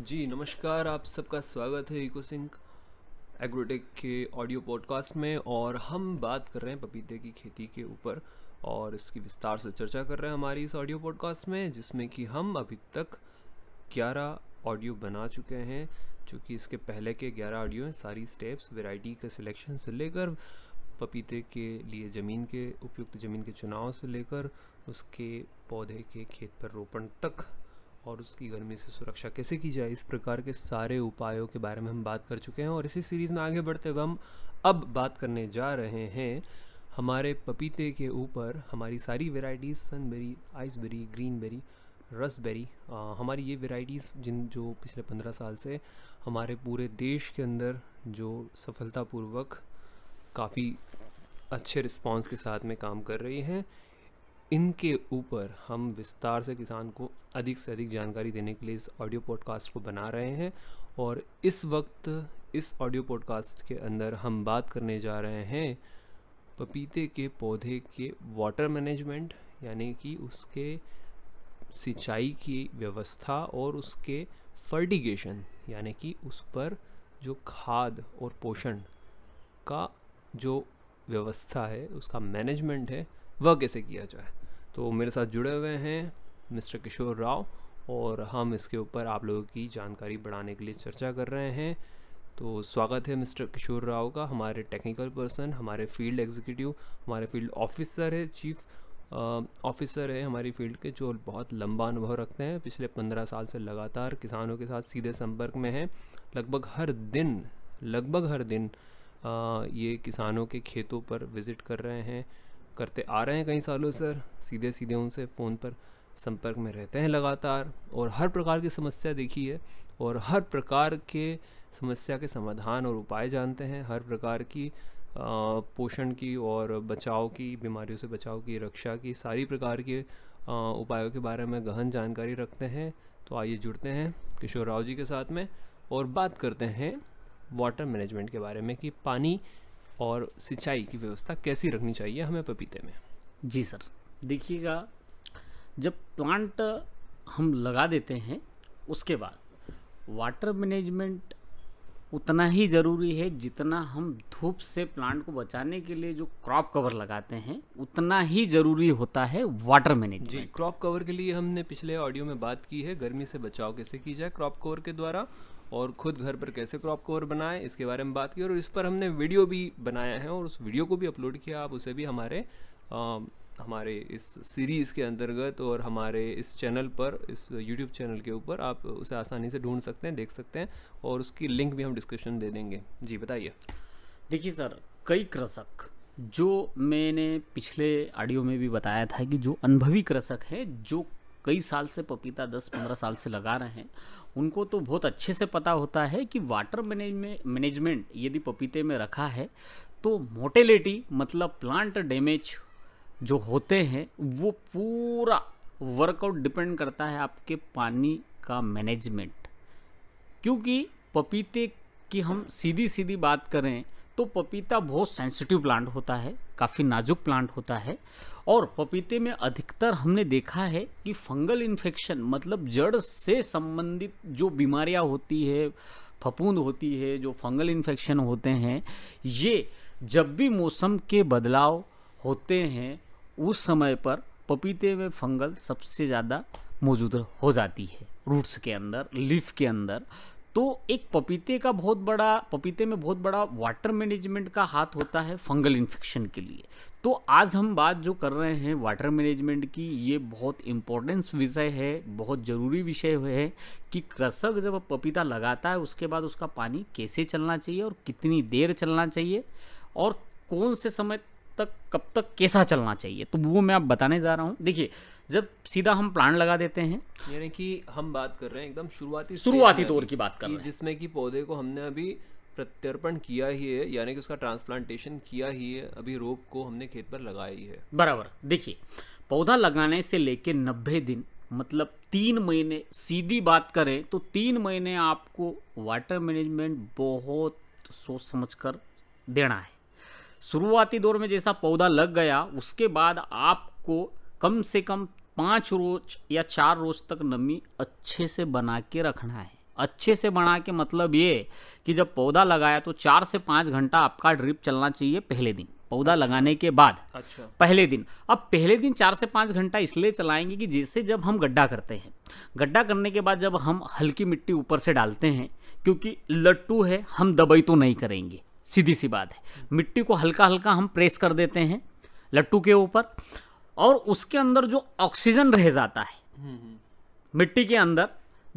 जी नमस्कार आप सबका स्वागत है सिंह एग्रोटेक के ऑडियो पॉडकास्ट में और हम बात कर रहे हैं पपीते की खेती के ऊपर और इसकी विस्तार से चर्चा कर रहे हैं हमारी इस ऑडियो पॉडकास्ट में जिसमें कि हम अभी तक ग्यारह ऑडियो बना चुके हैं जो कि इसके पहले के ग्यारह ऑडियो हैं सारी स्टेप्स वेराइटी के सिलेक्शन से लेकर पपीते के लिए ज़मीन के उपयुक्त ज़मीन के चुनाव से लेकर उसके पौधे के खेत पर रोपण तक और उसकी गर्मी से सुरक्षा कैसे की जाए इस प्रकार के सारे उपायों के बारे में हम बात कर चुके हैं और इसी सीरीज़ में आगे बढ़ते हुए हम अब बात करने जा रहे हैं हमारे पपीते के ऊपर हमारी सारी वेराइटीज़ सनबेरी आइसबेरी ग्रीनबेरी रसबेरी हमारी ये वेराइटीज़ जिन जो पिछले पंद्रह साल से हमारे पूरे देश के अंदर जो सफलतापूर्वक काफ़ी अच्छे रिस्पांस के साथ में काम कर रही हैं इनके ऊपर हम विस्तार से किसान को अधिक से अधिक जानकारी देने के लिए इस ऑडियो पॉडकास्ट को बना रहे हैं और इस वक्त इस ऑडियो पॉडकास्ट के अंदर हम बात करने जा रहे हैं पपीते के पौधे के वाटर मैनेजमेंट यानी कि उसके सिंचाई की व्यवस्था और उसके फर्टिगेशन यानी कि उस पर जो खाद और पोषण का जो व्यवस्था है उसका मैनेजमेंट है वह कैसे किया जाए तो मेरे साथ जुड़े हुए हैं मिस्टर किशोर राव और हम इसके ऊपर आप लोगों की जानकारी बढ़ाने के लिए चर्चा कर रहे हैं तो स्वागत है मिस्टर किशोर राव का हमारे टेक्निकल पर्सन हमारे फील्ड एग्जीक्यूटिव हमारे फील्ड ऑफिसर है चीफ ऑफिसर है हमारी फील्ड के जो बहुत लंबा अनुभव रखते हैं पिछले पंद्रह साल से लगातार किसानों के साथ सीधे संपर्क में हैं लगभग हर दिन लगभग हर दिन आ, ये किसानों के खेतों पर विज़िट कर रहे हैं करते आ रहे हैं कई सालों से सीधे सीधे उनसे फ़ोन पर संपर्क में रहते हैं लगातार और हर प्रकार की समस्या देखी है और हर प्रकार के समस्या के समाधान और उपाय जानते हैं हर प्रकार की पोषण की और बचाव की बीमारियों से बचाव की रक्षा की सारी प्रकार के उपायों के बारे में गहन जानकारी रखते हैं तो आइए जुड़ते हैं किशोर राव जी के साथ में और बात करते हैं वाटर मैनेजमेंट के बारे में कि पानी और सिंचाई की व्यवस्था कैसी रखनी चाहिए हमें पपीते में जी सर देखिएगा जब प्लांट हम लगा देते हैं उसके बाद वाटर मैनेजमेंट उतना ही ज़रूरी है जितना हम धूप से प्लांट को बचाने के लिए जो क्रॉप कवर लगाते हैं उतना ही ज़रूरी होता है वाटर मैनेजमेंट जी क्रॉप कवर के लिए हमने पिछले ऑडियो में बात की है गर्मी से बचाव कैसे की जाए क्रॉप कवर के द्वारा और ख़ुद घर पर कैसे क्रॉप कवर बनाएं इसके बारे में बात की और इस पर हमने वीडियो भी बनाया है और उस वीडियो को भी अपलोड किया आप उसे भी हमारे आ, हमारे इस सीरीज़ के अंतर्गत और हमारे इस चैनल पर इस यूट्यूब चैनल के ऊपर आप उसे आसानी से ढूंढ सकते हैं देख सकते हैं और उसकी लिंक भी हम डिस्क्रिप्शन दे देंगे जी बताइए देखिए सर कई कृषक जो मैंने पिछले ऑडियो में भी बताया था कि जो अनुभवी कृषक हैं जो कई साल से पपीता दस पंद्रह साल से लगा रहे हैं उनको तो बहुत अच्छे से पता होता है कि वाटर मैनेजमेंट यदि पपीते में रखा है तो मोटेलिटी मतलब प्लांट डैमेज जो होते हैं वो पूरा वर्कआउट डिपेंड करता है आपके पानी का मैनेजमेंट क्योंकि पपीते की हम सीधी सीधी बात करें तो पपीता बहुत सेंसिटिव प्लांट होता है काफ़ी नाजुक प्लांट होता है और पपीते में अधिकतर हमने देखा है कि फंगल इन्फेक्शन मतलब जड़ से संबंधित जो बीमारियां होती है फपूंद होती है जो फंगल इन्फेक्शन होते हैं ये जब भी मौसम के बदलाव होते हैं उस समय पर पपीते में फंगल सबसे ज़्यादा मौजूद हो जाती है रूट्स के अंदर लीफ के अंदर तो एक पपीते का बहुत बड़ा पपीते में बहुत बड़ा वाटर मैनेजमेंट का हाथ होता है फंगल इन्फेक्शन के लिए तो आज हम बात जो कर रहे हैं वाटर मैनेजमेंट की ये बहुत इम्पोर्टेंस विषय है बहुत ज़रूरी विषय है कि कृषक जब पपीता लगाता है उसके बाद उसका पानी कैसे चलना चाहिए और कितनी देर चलना चाहिए और कौन से समय तक कब तक कैसा चलना चाहिए तो वो मैं आप बताने जा रहा हूँ देखिए जब सीधा हम प्लान लगा देते हैं यानी कि हम बात कर रहे हैं एकदम शुरुआती शुरुआती तौर की बात कर रहे हैं जिसमें कि पौधे को हमने अभी प्रत्यर्पण किया ही है यानी कि उसका ट्रांसप्लांटेशन किया ही है अभी रोप को हमने खेत पर लगाया ही है बराबर देखिए पौधा लगाने से लेके नब्बे दिन मतलब तीन महीने सीधी बात करें तो तीन महीने आपको वाटर मैनेजमेंट बहुत सोच समझ कर देना है शुरुआती दौर में जैसा पौधा लग गया उसके बाद आपको कम से कम पाँच रोज या चार रोज तक नमी अच्छे से बना के रखना है अच्छे से बना के मतलब ये कि जब पौधा लगाया तो चार से पाँच घंटा आपका ड्रिप चलना चाहिए पहले दिन पौधा अच्छा। लगाने के बाद अच्छा पहले दिन अब पहले दिन चार से पाँच घंटा इसलिए चलाएंगे कि जैसे जब हम गड्ढा करते हैं गड्ढा करने के बाद जब हम हल्की मिट्टी ऊपर से डालते हैं क्योंकि लट्टू है हम दबाई तो नहीं करेंगे सीधी सी बात है मिट्टी को हल्का हल्का हम प्रेस कर देते हैं लट्टू के ऊपर और उसके अंदर जो ऑक्सीजन रह जाता है मिट्टी के अंदर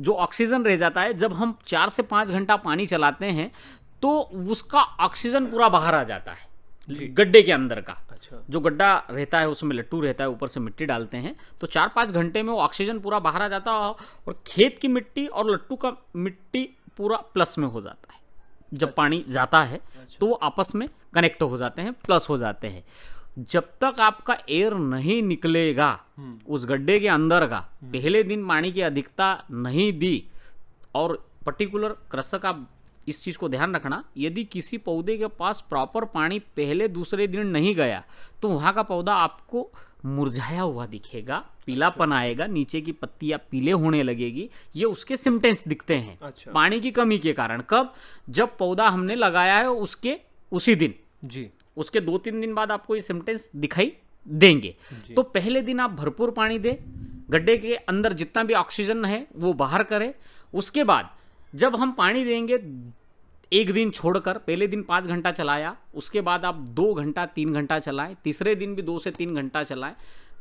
जो ऑक्सीजन रह जाता है जब हम चार से पाँच घंटा पानी चलाते हैं तो उसका ऑक्सीजन पूरा बाहर आ जाता है गड्ढे के अंदर का अच्छा जो गड्ढा रहता है उसमें लट्टू रहता है ऊपर से मिट्टी डालते हैं तो चार पाँच घंटे में वो ऑक्सीजन पूरा बाहर आ जाता है और खेत की मिट्टी और लट्टू का मिट्टी पूरा प्लस में हो जाता है जब पानी जाता है अच्छा। तो वो आपस में कनेक्ट हो जाते हैं प्लस हो जाते हैं जब तक आपका एयर नहीं निकलेगा हम्म। उस गड्ढे के अंदर का हम्म। पहले दिन पानी की अधिकता नहीं दी और पर्टिकुलर कृषक आप इस चीज़ को ध्यान रखना यदि किसी पौधे के पास प्रॉपर पानी पहले दूसरे दिन नहीं गया तो वहाँ का पौधा आपको मुरझाया हुआ दिखेगा पीलापन अच्छा। आएगा नीचे की पत्तियां पीले होने लगेगी ये उसके सिम्टम्स दिखते हैं अच्छा। पानी की कमी के कारण कब जब पौधा हमने लगाया है उसके उसी दिन जी उसके दो तीन दिन बाद आपको ये सिम्टम्स दिखाई देंगे तो पहले दिन आप भरपूर पानी दें गड्ढे के अंदर जितना भी ऑक्सीजन है वो बाहर करें उसके बाद जब हम पानी देंगे एक दिन छोड़कर पहले दिन पाँच घंटा चलाया उसके बाद आप दो घंटा तीन घंटा चलाएं तीसरे दिन भी दो से तीन घंटा चलाएं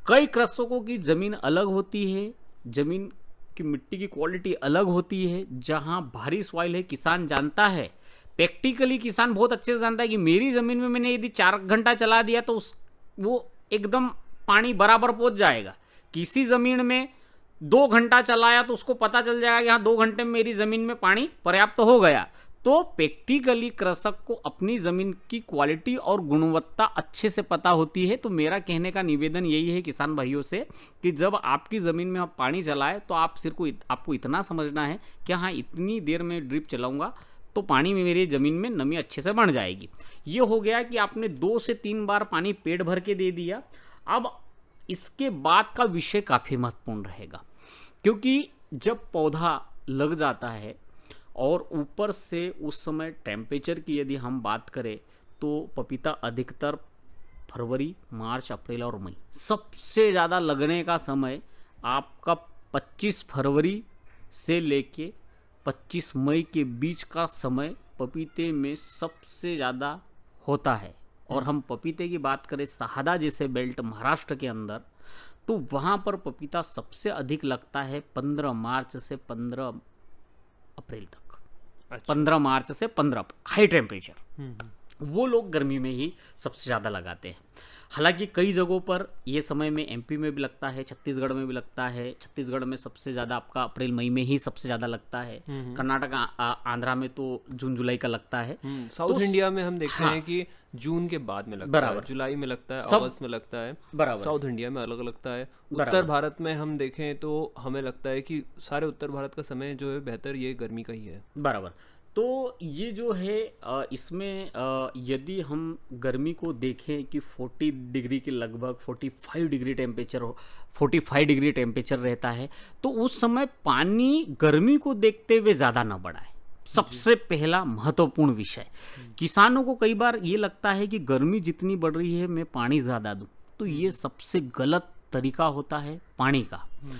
कई कृषकों की ज़मीन अलग होती है ज़मीन की मिट्टी की क्वालिटी अलग होती है जहाँ भारी सॉइल है किसान जानता है प्रैक्टिकली किसान बहुत अच्छे से जानता है कि मेरी ज़मीन में मैंने यदि चार घंटा चला दिया तो उस वो एकदम पानी बराबर पहुँच जाएगा किसी ज़मीन में दो घंटा चलाया तो उसको पता चल जाएगा कि हाँ दो घंटे में मेरी ज़मीन में पानी पर्याप्त हो गया तो प्रैक्टिकली कृषक को अपनी ज़मीन की क्वालिटी और गुणवत्ता अच्छे से पता होती है तो मेरा कहने का निवेदन यही है किसान भाइयों से कि जब आपकी ज़मीन में आप पानी चलाए तो आप सिर्फ इत, आपको इतना समझना है कि हाँ इतनी देर में ड्रिप चलाऊँगा तो पानी में मेरी ज़मीन में नमी अच्छे से बढ़ जाएगी ये हो गया कि आपने दो से तीन बार पानी पेट भर के दे दिया अब इसके बाद का विषय काफ़ी महत्वपूर्ण रहेगा क्योंकि जब पौधा लग जाता है और ऊपर से उस समय टेम्परेचर की यदि हम बात करें तो पपीता अधिकतर फरवरी मार्च अप्रैल और मई सबसे ज़्यादा लगने का समय आपका 25 फरवरी से लेके 25 मई के बीच का समय पपीते में सबसे ज़्यादा होता है और हम पपीते की बात करें सहादा जैसे बेल्ट महाराष्ट्र के अंदर तो वहाँ पर पपीता सबसे अधिक लगता है 15 मार्च से 15 अप्रैल तक अच्छा। पंद्रह मार्च से पंद्रह हाई टेम्परेचर हम्म, हम्म। वो लोग गर्मी में ही सबसे ज़्यादा लगाते हैं हालांकि कई जगहों पर ये समय में एमपी में भी लगता है छत्तीसगढ़ में भी लगता है छत्तीसगढ़ में सबसे ज़्यादा आपका अप्रैल मई में ही सबसे ज़्यादा लगता है हम्म, हम्म। कर्नाटक आंध्रा में तो जून जुलाई का लगता है हम्म, तो साउथ तो, इंडिया में हम देखते हाँ, हैं कि जून के बाद में लगता बराबर है जुलाई में लगता है अगस्त में लगता है बराबर साउथ इंडिया में अलग लगता है उत्तर भारत में हम देखें तो हमें लगता है कि सारे उत्तर भारत का समय जो है बेहतर ये गर्मी का ही है बराबर तो ये जो है इसमें यदि हम गर्मी को देखें कि 40 डिग्री के लगभग 45 डिग्री टेम्परेचर हो 45 डिग्री टेम्परेचर रहता है तो उस समय पानी गर्मी को देखते हुए ज़्यादा ना बढ़ाए सबसे पहला महत्वपूर्ण विषय हम्म। किसानों को कई बार ये लगता है कि गर्मी जितनी बढ़ रही है मैं पानी ज़्यादा दूँ तो ये हम्म। सबसे गलत तरीका होता है पानी का हम्म।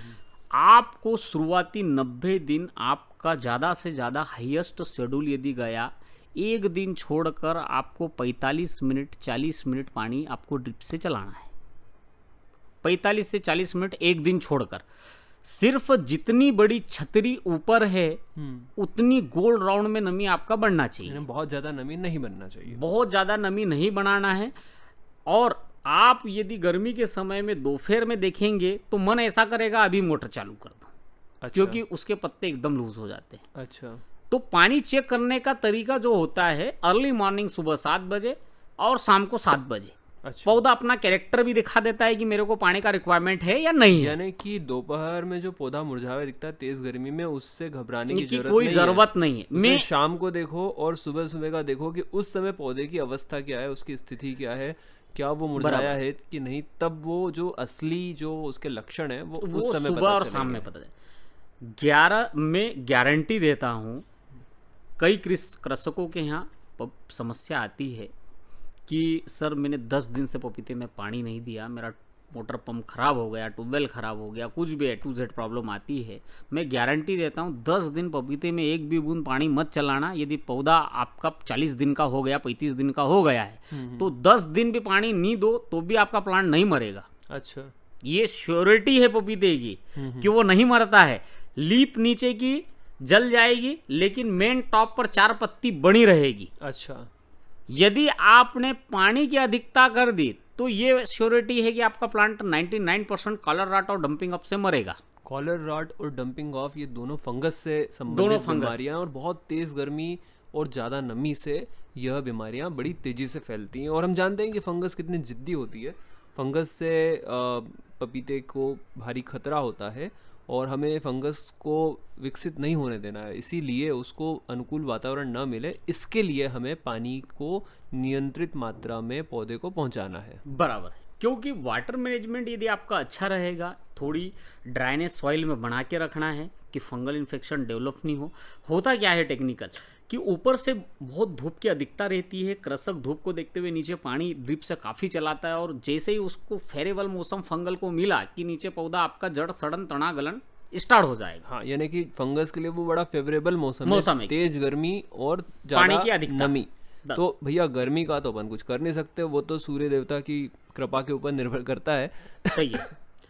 आपको शुरुआती नब्बे दिन आप आपका ज़्यादा से ज़्यादा हाईएस्ट शेड्यूल यदि गया एक दिन छोड़कर आपको 45 मिनट 40 मिनट पानी आपको ड्रिप से चलाना है 45 से 40 मिनट एक दिन छोड़कर सिर्फ जितनी बड़ी छतरी ऊपर है हम्म। उतनी गोल राउंड में नमी आपका बढ़ना चाहिए बहुत ज़्यादा नमी नहीं बनना चाहिए बहुत ज़्यादा नमी नहीं बनाना है और आप यदि गर्मी के समय में दोपहर में देखेंगे तो मन ऐसा करेगा अभी मोटर चालू कर दो अच्छा। क्योंकि उसके पत्ते एकदम लूज हो जाते हैं अच्छा तो पानी चेक करने का तरीका जो होता है अर्ली मॉर्निंग सुबह सात बजे और शाम को सात बजे अच्छा। पौधा अपना कैरेक्टर भी दिखा देता है कि मेरे को पानी का रिक्वायरमेंट है या नहीं यानी कि दोपहर में जो पौधा मुरझावे दिखता है तेज गर्मी में उससे घबराने की, की जरूरत कोई जरूरत नहीं है मैं शाम को देखो और सुबह सुबह का देखो कि उस समय पौधे की अवस्था क्या है उसकी स्थिति क्या है क्या वो मुरझाया है कि नहीं तब वो जो असली जो उसके लक्षण है वो, वो उस समय सुबह और शाम में पता चले ग्यारह में गारंटी देता हूँ कई कृषकों के यहाँ समस्या आती है कि सर मैंने दस दिन से पपीते में पानी नहीं दिया मेरा मोटर पंप खराब हो गया ट्यूबवेल खराब हो गया कुछ भी ए टू जेड प्रॉब्लम आती है मैं गारंटी देता हूँ दस दिन पपीते में एक भी बूंद पानी मत चलाना यदि पौधा आपका चालीस दिन का हो गया पैंतीस दिन का हो गया है हम्म, हम्म। तो दस दिन भी पानी नहीं दो तो भी आपका प्लांट नहीं मरेगा अच्छा ये श्योरिटी है पपीते की हम्म, कि वो नहीं मरता है लीप नीचे की जल जाएगी लेकिन मेन टॉप पर चार पत्ती बनी रहेगी अच्छा यदि आपने पानी की अधिकता कर दी तो ये श्योरिटी है कि आपका प्लांट 99 परसेंट कॉलर राट और डंपिंग ऑफ से मरेगा कॉलर राट और डंपिंग ऑफ ये दोनों फंगस से संबंधित बीमारियां और बहुत तेज गर्मी और ज़्यादा नमी से यह बीमारियां बड़ी तेज़ी से फैलती हैं और हम जानते हैं कि फंगस कितनी जिद्दी होती है फंगस से पपीते को भारी खतरा होता है और हमें फंगस को विकसित नहीं होने देना है इसीलिए उसको अनुकूल वातावरण न मिले इसके लिए हमें पानी को नियंत्रित मात्रा में पौधे को पहुंचाना है बराबर क्योंकि वाटर मैनेजमेंट यदि आपका अच्छा रहेगा थोड़ी ड्राइनेस सॉइल में बना के रखना है कि फंगल इन्फेक्शन डेवलप नहीं हो होता क्या है टेक्निकल कि ऊपर से बहुत धूप की अधिकता रहती है कृषक धूप को देखते हुए नीचे पानी ड्रिप से काफ़ी चलाता है और जैसे ही उसको फेरेबल मौसम फंगल को मिला कि नीचे पौधा आपका जड़ सड़न तना गलन स्टार्ट हो जाएगा हाँ यानी कि फंगस के लिए वो बड़ा फेवरेबल मौसम मौसम है तेज गर्मी और पानी की अधिक नमी तो भैया गर्मी का तो अपन कुछ कर नहीं सकते वो तो सूर्य देवता की कृपा के ऊपर निर्भर करता है सही है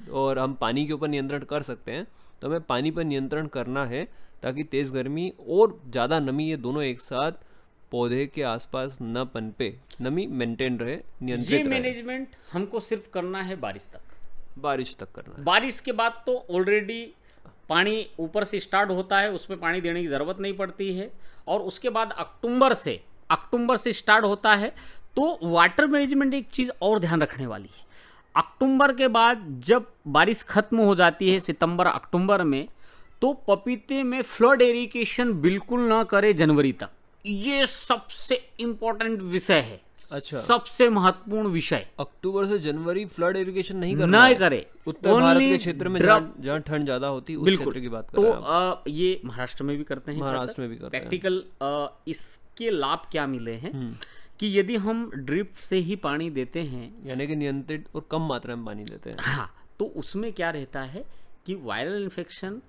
और हम पानी के ऊपर नियंत्रण कर सकते हैं तो हमें पानी पर नियंत्रण करना है ताकि तेज़ गर्मी और ज़्यादा नमी ये दोनों एक साथ पौधे के आसपास न पनपे नमी मेंटेन रहे नियंत्रित ये मैनेजमेंट हमको सिर्फ करना है बारिश तक बारिश तक करना है बारिश के बाद तो ऑलरेडी पानी ऊपर से स्टार्ट होता है उसमें पानी देने की ज़रूरत नहीं पड़ती है और उसके बाद अक्टूबर से अक्टूबर से स्टार्ट होता है तो वाटर मैनेजमेंट एक चीज़ और ध्यान रखने वाली है अक्टूबर के बाद जब बारिश खत्म हो जाती है सितंबर अक्टूबर में तो पपीते में फ्लड एरिकेशन बिल्कुल ना करें जनवरी तक ये सबसे इम्पोर्टेंट विषय है अच्छा सबसे महत्वपूर्ण विषय अक्टूबर से जनवरी फ्लड इरिगेशन नहीं करना ना करे उत्तर भारत के क्षेत्र में जहाँ ठंड ज्यादा होती है क्षेत्र की बात तो आ, ये महाराष्ट्र में भी करते हैं महाराष्ट्र अच्छा, में भी करते प्रैक्टिकल इसके लाभ क्या मिले हैं हम्म। कि यदि हम ड्रिप से ही पानी देते हैं यानी कि नियंत्रित और कम मात्रा में पानी देते हैं हाँ तो उसमें क्या रहता है कि वायरल इन्फेक्शन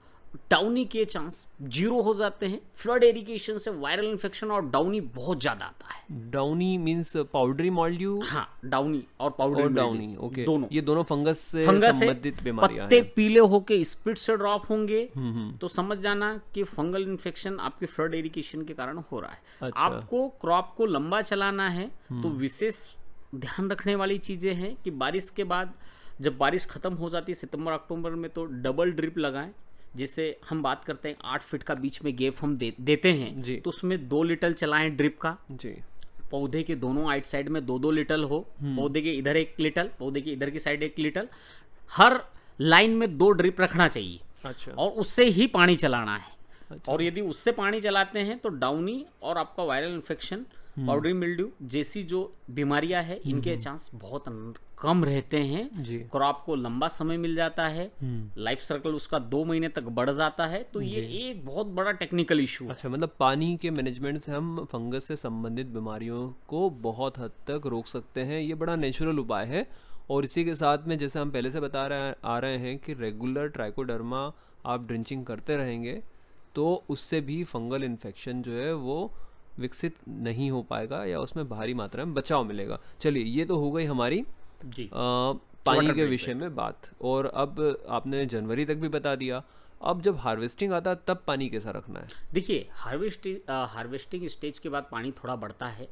डाउनी के चांस जीरो हो जाते हैं फ्लड एरिगेशन से वायरल इन्फेक्शन और डाउनी बहुत ज्यादा आता है डाउनी मींस पाउडरी मॉल्यू हाँ डाउनी और पाउडर डाउनी ओके दोनों ये दोनों फंगस से फंगस संबंधित बीमारियां पत्ते है। पीले होके स्पीड से ड्रॉप होंगे हम्म, हम्म। तो समझ जाना कि फंगल इन्फेक्शन आपके फ्लड एरिकेशन के कारण हो रहा है अच्छा। आपको क्रॉप को लंबा चलाना है तो हम्म। विशेष ध्यान रखने वाली चीजें हैं कि बारिश के बाद जब बारिश खत्म हो जाती है सितंबर अक्टूबर में तो डबल ड्रिप लगाएं जिसे हम बात करते हैं आठ फीट का बीच में गेप हम दे, देते हैं तो उसमें दो लिटल चलाएं ड्रिप का जी पौधे के दोनों आइट साइड में दो दो लिटल हो हम्म। पौधे के इधर एक लिटल पौधे के इधर की साइड एक लिटल हर लाइन में दो ड्रिप रखना चाहिए अच्छा और उससे ही पानी चलाना है अच्छा। और यदि उससे पानी चलाते हैं तो डाउनी और आपका viral infection Hmm. Powdery mildew जैसी जो बीमारियां है hmm, इनके चांस hmm. बहुत कम रहते हैं क्रॉप को लंबा समय मिल जाता है लाइफ सर्कल उसका दो महीने तक बढ़ जाता है तो ये एक बहुत बड़ा टेक्निकल इशू अच्छा मतलब पानी के मैनेजमेंट से हम फंगस से संबंधित बीमारियों को बहुत हद तक रोक सकते हैं ये बड़ा नेचुरल उपाय है और इसी के साथ में जैसे हम पहले से बता रहे आ रहे हैं कि रेगुलर ट्राइकोडर्मा आप ड्रिंचिंग करते रहेंगे तो उससे भी फंगल इन्फेक्शन जो है वो विकसित नहीं हो पाएगा या उसमें भारी मात्रा में बचाव मिलेगा चलिए ये तो हो गई हमारी जी। आ, पानी के विषय में बात और अब आपने जनवरी तक भी बता दिया अब जब हार्वेस्टिंग आता है तब पानी कैसा रखना है देखिए हार्वेस्टिंग हार्वेस्टिंग स्टेज के बाद पानी थोड़ा बढ़ता है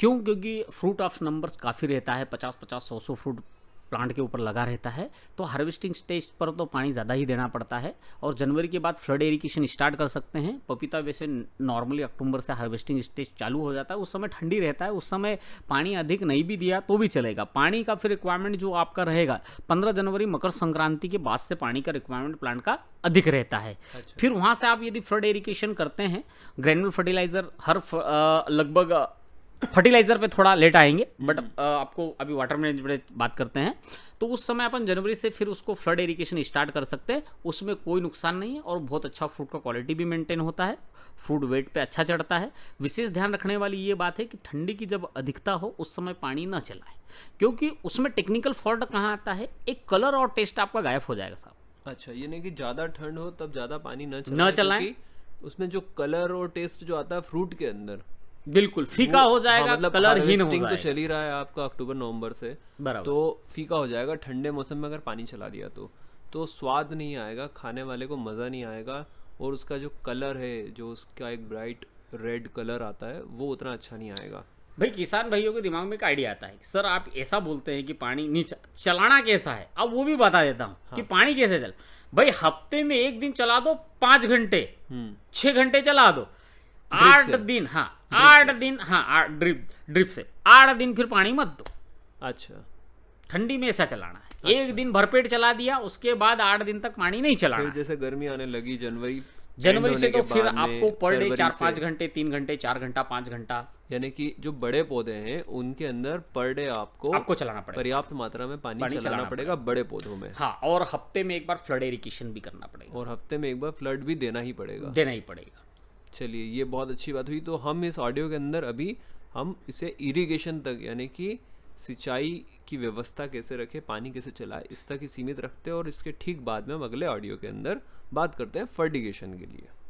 क्यों क्योंकि फ्रूट ऑफ नंबर्स काफ़ी रहता है पचास पचास सौ सौ फ्रूट प्लांट के ऊपर लगा रहता है तो हार्वेस्टिंग स्टेज पर तो पानी ज़्यादा ही देना पड़ता है और जनवरी के बाद फ्लड इरीगेशन स्टार्ट कर सकते हैं पपीता वैसे नॉर्मली अक्टूबर से हार्वेस्टिंग स्टेज चालू हो जाता है उस समय ठंडी रहता है उस समय पानी अधिक नहीं भी दिया तो भी चलेगा पानी का फिर रिक्वायरमेंट जो आपका रहेगा पंद्रह जनवरी मकर संक्रांति के बाद से पानी का रिक्वायरमेंट प्लांट का अधिक रहता है अच्छा। फिर वहाँ से आप यदि फ्लड इरीगेशन करते हैं ग्रेनुअल फर्टिलाइजर हर लगभग फर्टिलाइजर पे थोड़ा लेट आएंगे बट आपको अभी वाटर मैनेजमेंट बात करते हैं तो उस समय अपन जनवरी से फिर उसको फ्लड इरिगेशन स्टार्ट कर सकते हैं उसमें कोई नुकसान नहीं है और बहुत अच्छा फ्रूट का क्वालिटी भी मेंटेन होता है फ्रूट वेट पे अच्छा चढ़ता है विशेष ध्यान रखने वाली ये बात है कि ठंडी की जब अधिकता हो उस समय पानी ना चलाए क्योंकि उसमें टेक्निकल फॉल्ट कहाँ आता है एक कलर और टेस्ट आपका गायब हो जाएगा साहब अच्छा ये नहीं कि ज़्यादा ठंड हो तब ज़्यादा पानी न चलाए उसमें जो कलर और टेस्ट जो आता है फ्रूट के अंदर बिल्कुल फीका हो जाएगा हाँ, मतलब कलर ही नहीं तो चल ही रहा है आपका अक्टूबर नवंबर से तो फीका हो जाएगा ठंडे मौसम में अगर पानी चला दिया तो तो स्वाद नहीं आएगा खाने वाले को मज़ा नहीं आएगा और उसका जो कलर है जो उसका एक ब्राइट रेड कलर आता है वो उतना अच्छा नहीं आएगा भाई किसान भाइयों के दिमाग में एक आइडिया आता है सर आप ऐसा बोलते हैं कि पानी नीचे चलाना कैसा है अब वो भी बता देता हूँ कि हाँ। पानी कैसे चल भाई हफ्ते में एक दिन चला दो पांच घंटे हम्म। छह घंटे चला दो आठ दिन हाँ आठ दिन हाँ ड्रिप ड्रिप से आठ दिन फिर पानी मत दो अच्छा ठंडी में ऐसा चलाना है अच्छा। एक दिन भरपेट चला दिया उसके बाद आठ दिन तक पानी नहीं चलाना जैसे गर्मी आने लगी जनवरी जनवरी से तो फिर आपको पर डे चार पांच घंटे तीन घंटे चार घंटा पांच घंटा यानी कि जो बड़े पौधे हैं उनके अंदर पर डे आपको आपको चलाना पड़ेगा पर्याप्त मात्रा में पानी, पानी चलाना, चलाना पड़ेगा बड़े पौधों में हाँ और हफ्ते में एक बार फ्लड इरिगेशन भी करना पड़ेगा और हफ्ते में एक बार फ्लड भी देना ही पड़ेगा देना ही पड़ेगा चलिए ये बहुत अच्छी बात हुई तो हम इस ऑडियो के अंदर अभी हम इसे इरिगेशन तक यानी कि सिंचाई की व्यवस्था कैसे रखें पानी कैसे चलाए इस तक ही सीमित रखते हैं और इसके ठीक बाद में हम अगले ऑडियो के अंदर बात करते हैं फर्टिगेशन के लिए